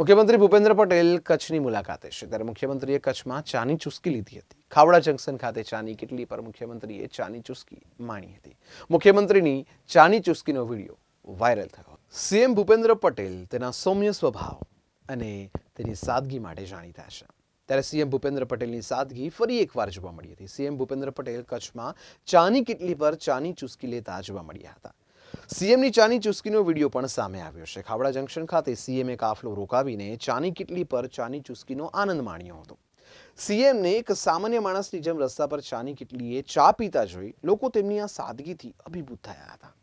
મુખ્યમંત્રી ભૂપેન્દ્ર પટેલ કચ્છની મુલાકાતે છે ત્યારે મુખ્યમંત્રીએ કચ્છમાં ચાની ચુસ્કી લીધી હતી ખાવડા જંકશન ખાતે ચાની કેટલી પર મુખ્યમંત્રીએ ચાની ચુસ્કી માણી હતી મુખ્યમંત્રીની ચાની ચુસ્કીનો વિડીયો વાયરલ થયો સીએમ ભૂપેન્દ્ર પટેલ તેના સૌમ્ય સ્વભાવ અને તેની સાદગી માટે જાણીતા છે ત્યારે સીએમ ભૂપેન્દ્ર પટેલની સાદગી ફરી એકવાર જોવા મળી હતી સીએમ ભૂપેન્દ્ર પટેલ કચ્છમાં ચાની કેટલી પર ચાની ચુસ્કી લેતા જોવા મળ્યા હતા સીએમની ચાની ચુસ્કીનો વિડીયો પણ સામે આવ્યો છે ખાવડા જંકશન ખાતે સીએમએ કાફલો રોકાવીને ચાની કિટલી પર ચાની ચુસ્કીનો આનંદ માણ્યો હતો સીએમને એક સામાન્ય માણસની જેમ રસ્તા પર ચાની કિટલીએ ચા પીતા જોઈ લોકો તેમની આ સાદગીથી અભિભૂત થયા હતા